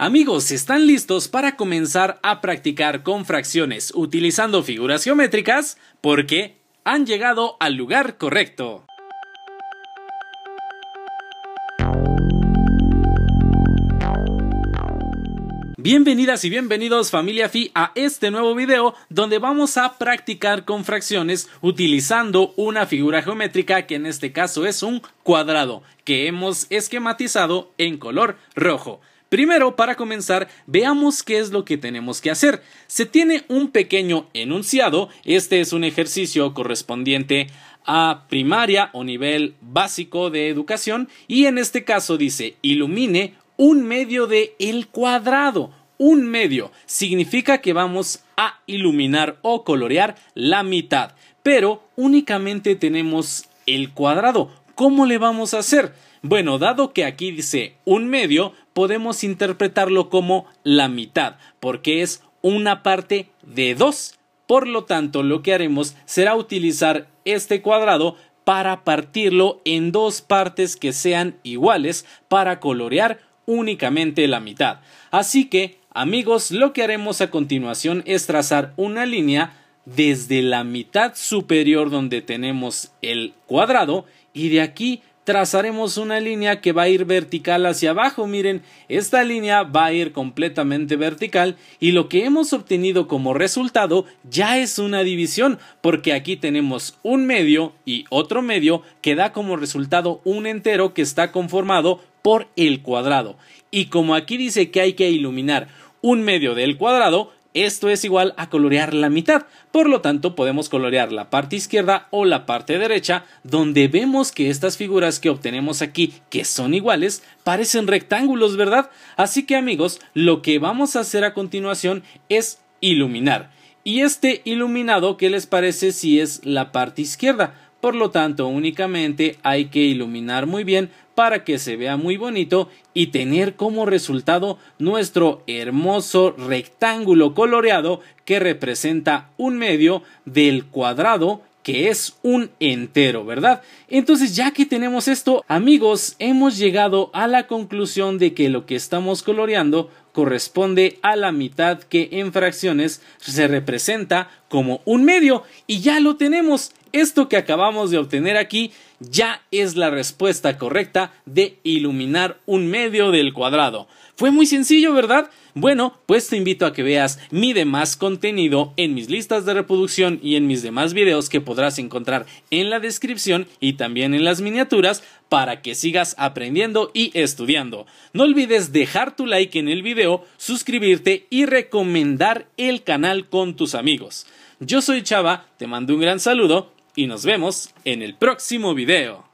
Amigos, ¿están listos para comenzar a practicar con fracciones utilizando figuras geométricas? Porque han llegado al lugar correcto. Bienvenidas y bienvenidos familia Fi a este nuevo video donde vamos a practicar con fracciones utilizando una figura geométrica que en este caso es un cuadrado que hemos esquematizado en color rojo. Primero, para comenzar, veamos qué es lo que tenemos que hacer. Se tiene un pequeño enunciado, este es un ejercicio correspondiente a primaria o nivel básico de educación y en este caso dice ilumine un medio de el cuadrado. Un medio significa que vamos a iluminar o colorear la mitad, pero únicamente tenemos el cuadrado. ¿Cómo le vamos a hacer? Bueno, dado que aquí dice un medio, podemos interpretarlo como la mitad, porque es una parte de dos. Por lo tanto, lo que haremos será utilizar este cuadrado para partirlo en dos partes que sean iguales para colorear únicamente la mitad. Así que, amigos, lo que haremos a continuación es trazar una línea desde la mitad superior donde tenemos el cuadrado y de aquí trazaremos una línea que va a ir vertical hacia abajo. Miren, esta línea va a ir completamente vertical y lo que hemos obtenido como resultado ya es una división porque aquí tenemos un medio y otro medio que da como resultado un entero que está conformado por el cuadrado. Y como aquí dice que hay que iluminar un medio del cuadrado, esto es igual a colorear la mitad, por lo tanto podemos colorear la parte izquierda o la parte derecha, donde vemos que estas figuras que obtenemos aquí, que son iguales, parecen rectángulos, ¿verdad? Así que amigos, lo que vamos a hacer a continuación es iluminar. Y este iluminado, ¿qué les parece si es la parte izquierda? Por lo tanto, únicamente hay que iluminar muy bien para que se vea muy bonito y tener como resultado nuestro hermoso rectángulo coloreado que representa un medio del cuadrado que es un entero, ¿verdad? Entonces ya que tenemos esto, amigos, hemos llegado a la conclusión de que lo que estamos coloreando corresponde a la mitad que en fracciones se representa como un medio y ya lo tenemos. Esto que acabamos de obtener aquí ya es la respuesta correcta de iluminar un medio del cuadrado. Fue muy sencillo, ¿verdad? Bueno, pues te invito a que veas mi demás contenido en mis listas de reproducción y en mis demás videos que podrás encontrar en la descripción y también en las miniaturas para que sigas aprendiendo y estudiando. No olvides dejar tu like en el video suscribirte y recomendar el canal con tus amigos. Yo soy Chava, te mando un gran saludo y nos vemos en el próximo video.